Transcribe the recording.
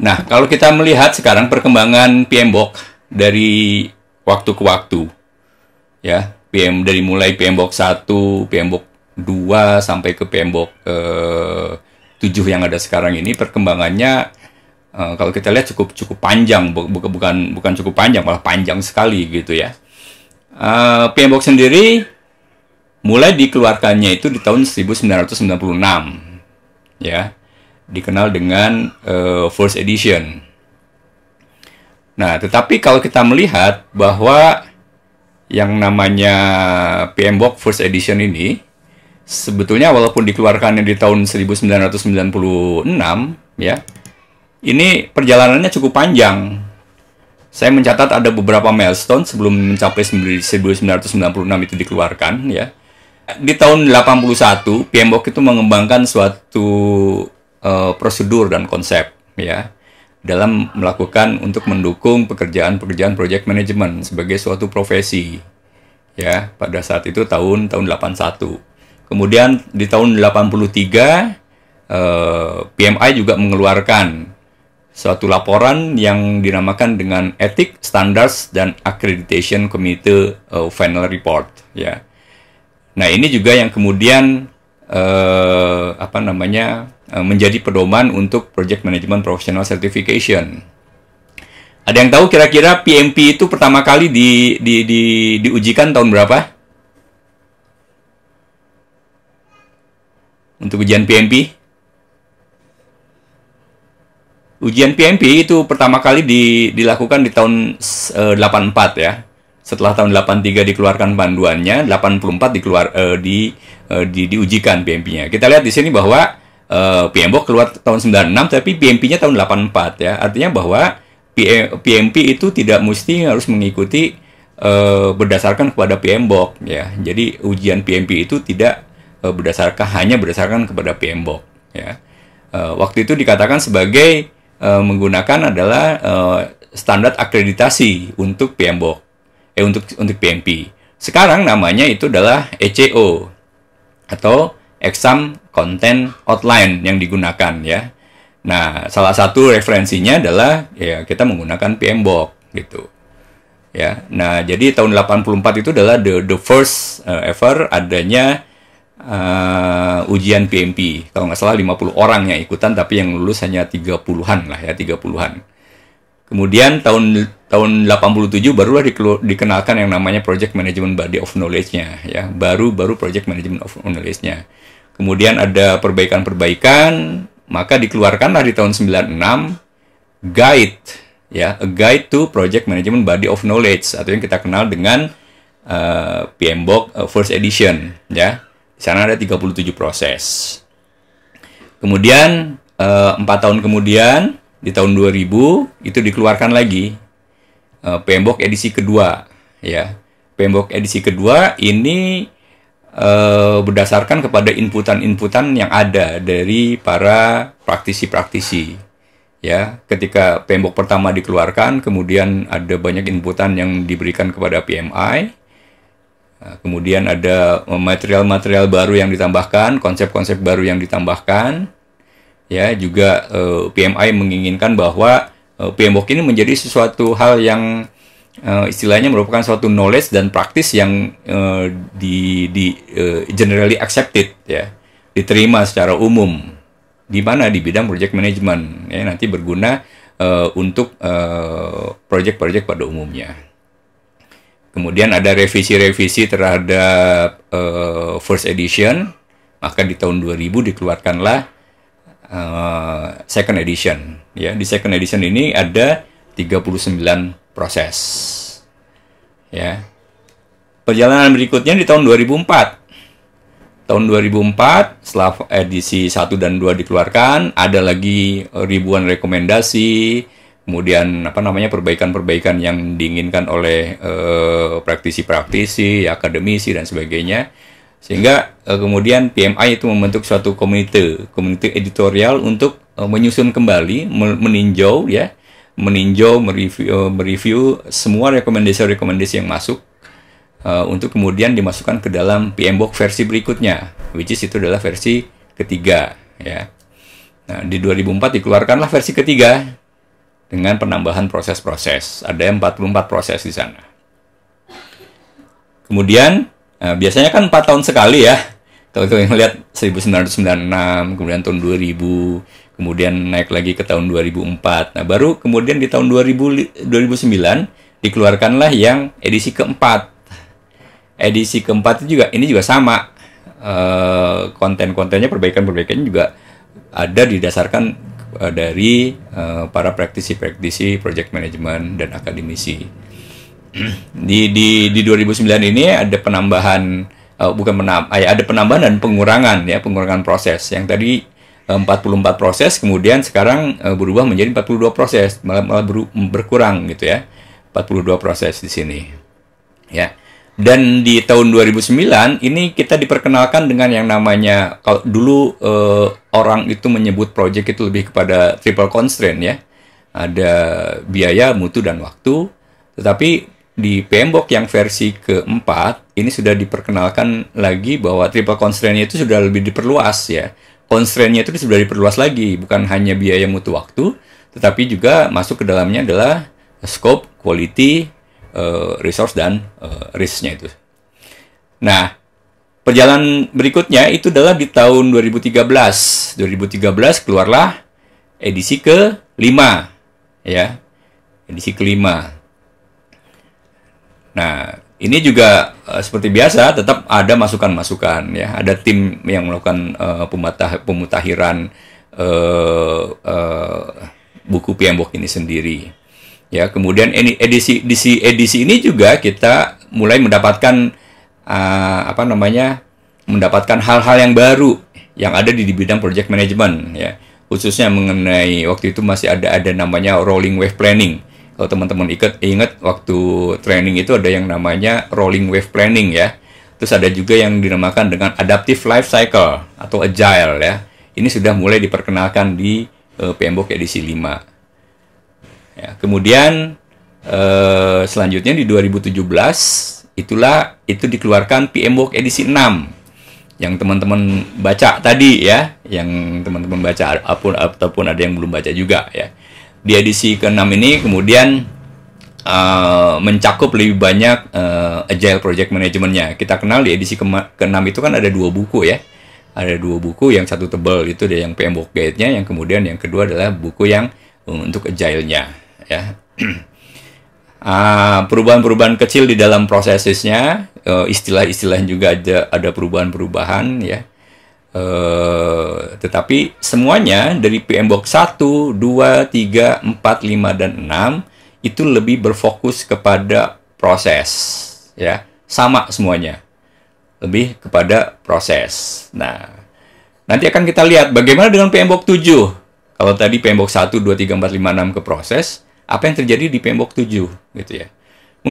Nah, kalau kita melihat sekarang perkembangan PMBOK dari waktu ke waktu, ya, PM dari mulai PMBOK 1, PMBOK 2 sampai ke PMBOK eh, 7 yang ada sekarang ini perkembangannya eh, kalau kita lihat cukup cukup panjang, bukan bukan cukup panjang, malah panjang sekali gitu ya. Eh, PMBOK sendiri mulai dikeluarkannya itu di tahun 1996. Ya dikenal dengan uh, first edition. Nah, tetapi kalau kita melihat bahwa yang namanya PM Box first edition ini sebetulnya walaupun dikeluarkan di tahun 1996 ya, ini perjalanannya cukup panjang. Saya mencatat ada beberapa milestone sebelum mencapai 1996 itu dikeluarkan ya. Di tahun 81 PM Box itu mengembangkan suatu uh, prosedur dan konsep ya dalam melakukan untuk mendukung pekerjaan-pekerjaan project management sebagai suatu profesi ya pada saat itu tahun tahun 81 kemudian di tahun 83 eh, PMI juga mengeluarkan suatu laporan yang dinamakan dengan Ethic Standards dan Accreditation Committee uh, Final Report ya nah ini juga yang kemudian eh, apa namanya Eh, menjadi pedoman untuk Project Management Professional Certification. Ada yang tahu kira-kira PMP itu pertama kali di, di, di, diujikan tahun berapa? Untuk ujian PMP? Ujian PMP itu pertama kali di, dilakukan di tahun uh, eh, 84 ya. Setelah tahun 83 dikeluarkan panduannya, 84 dikeluar uh, di, uh, di diujikan PMP-nya. Kita lihat di sini bahwa Eh, PMBOK keluar tahun 96 tapi PMP-nya tahun 84 ya. Artinya bahwa PMP eh, itu tidak mesti harus mengikuti uh, berdasarkan kepada PMBOK ya. Jadi ujian PMP itu tidak uh, berdasarkan hanya berdasarkan kepada PMBOK ya. Uh, waktu itu dikatakan sebagai uh, menggunakan adalah uh, standar akreditasi untuk PMBOK eh untuk untuk PMP. Sekarang namanya itu adalah ECO atau exam konten outline yang digunakan ya. Nah, salah satu referensinya adalah ya kita menggunakan PMBOK gitu. Ya. Nah, jadi tahun 84 itu adalah the the first uh, ever adanya uh, ujian PMP. Kalau nggak salah 50 orang yang ikutan tapi yang lulus hanya 30-an lah ya, 30-an. Kemudian tahun tahun 87 barulah dikenalkan yang namanya Project Management Body of Knowledge-nya ya. Baru baru Project Management of Knowledge-nya. Kemudian ada perbaikan-perbaikan, maka dikeluarkanlah di tahun 96 guide ya, a guide to project management body of knowledge atau yang kita kenal dengan uh, eh, PMBOK uh, eh, first edition ya. Di sana ada 37 proses. Kemudian eh, empat 4 tahun kemudian di tahun 2000 itu dikeluarkan lagi uh, PMBOK edisi kedua ya. PMBOK edisi kedua ini Eh, berdasarkan kepada inputan-inputan yang ada dari para praktisi-praktisi. Ya, ketika pembok pertama dikeluarkan, kemudian ada banyak inputan yang diberikan kepada PMI. Eh, kemudian ada material-material baru yang ditambahkan, konsep-konsep baru yang ditambahkan. Ya, juga eh, PMI menginginkan bahwa pembok ini menjadi sesuatu hal yang uh, istilahnya merupakan suatu knowledge dan praktis yang uh, di, di uh, generally accepted ya diterima secara umum di mana di bidang project management ya nanti berguna uh, untuk project project-project pada umumnya. Kemudian ada revisi-revisi terhadap uh, first edition, maka di tahun 2000 dikeluarkanlah uh, second edition. Ya, di second edition ini ada 39 proses. Ya. Perjalanan berikutnya di tahun 2004. Tahun 2004 setelah edisi 1 dan 2 dikeluarkan, ada lagi ribuan rekomendasi, kemudian apa namanya perbaikan-perbaikan yang diinginkan oleh eh, praktisi-praktisi, eh, akademisi dan sebagainya sehingga eh, kemudian PMI itu membentuk suatu komite komite editorial untuk eh, menyusun kembali meninjau ya meninjau, mereview, eh, mereview semua rekomendasi-rekomendasi yang masuk uh, untuk kemudian dimasukkan ke dalam PMBOK versi berikutnya, which is itu adalah versi ketiga, ya. Nah, di 2004 dikeluarkanlah versi ketiga dengan penambahan proses-proses. Ada 44 proses di sana. Kemudian, uh, biasanya kan 4 tahun sekali ya, kalau kalian lihat 1996 kemudian tahun 2000 kemudian naik lagi ke tahun 2004 nah baru kemudian di tahun 2000, 2009 dikeluarkanlah yang edisi keempat edisi keempat itu juga ini juga sama eh, konten-kontennya perbaikan-perbaikannya juga ada didasarkan dari eh, para praktisi-praktisi project management dan akademisi di di di 2009 ini ada penambahan uh, bukan menambah eh, ya ada penambahan dan pengurangan ya pengurangan proses yang tadi eh, uh, 44 proses kemudian sekarang uh, berubah menjadi 42 proses malah malah ber, berkurang gitu ya 42 proses di sini ya dan di tahun 2009 ini kita diperkenalkan dengan yang namanya kalau dulu uh, orang itu menyebut project itu lebih kepada triple constraint ya ada biaya mutu dan waktu tetapi di PMBOK yang versi keempat ini sudah diperkenalkan lagi bahwa triple constraint itu sudah lebih diperluas ya. Constraint-nya itu sudah diperluas lagi, bukan hanya biaya mutu waktu, tetapi juga masuk ke dalamnya adalah scope, quality, eh, resource dan eh, risk-nya itu. Nah, perjalanan berikutnya itu adalah di tahun 2013. 2013 keluarlah edisi ke-5 ya. Edisi ke ke-5. Nah, ini juga uh, seperti biasa tetap ada masukan-masukan ya. Ada tim yang melakukan uh, eh, pemutah, pemutahiran uh, uh, buku Piembok ini sendiri. Ya, kemudian edisi edisi edisi ini juga kita mulai mendapatkan uh, apa namanya? mendapatkan hal-hal yang baru yang ada di, di bidang project management ya. Khususnya mengenai waktu itu masih ada ada namanya rolling wave planning kalau eh, teman-teman ikut ingat waktu training itu ada yang namanya rolling wave planning ya terus ada juga yang dinamakan dengan adaptive life cycle atau agile ya ini sudah mulai diperkenalkan di uh, eh, PMBOK edisi 5 ya, kemudian uh, selanjutnya di 2017 itulah itu dikeluarkan PMBOK edisi 6 yang teman-teman baca tadi ya yang teman-teman baca ataupun ataupun ada yang belum baca juga ya di edisi ke-6 ini kemudian uh, mencakup lebih banyak uh, agile project manajemennya. Kita kenal di edisi ke-6 itu kan ada dua buku ya. Ada dua buku yang satu tebal itu ada yang PM guide nya yang kemudian yang kedua adalah buku yang uh, untuk agile-nya ya. Uh, perubahan-perubahan kecil di dalam prosesnya, uh, istilah-istilah juga ada ada perubahan-perubahan ya. Uh, tetapi semuanya dari PM Box 1, 2, 3, 4, 5 dan 6 itu lebih berfokus kepada proses ya. Sama semuanya. Lebih kepada proses. Nah, nanti akan kita lihat bagaimana dengan PM Box 7. Kalau tadi PM Box 1, 2, 3, 4, 5, 6 ke proses, apa yang terjadi di PM Box 7 gitu ya.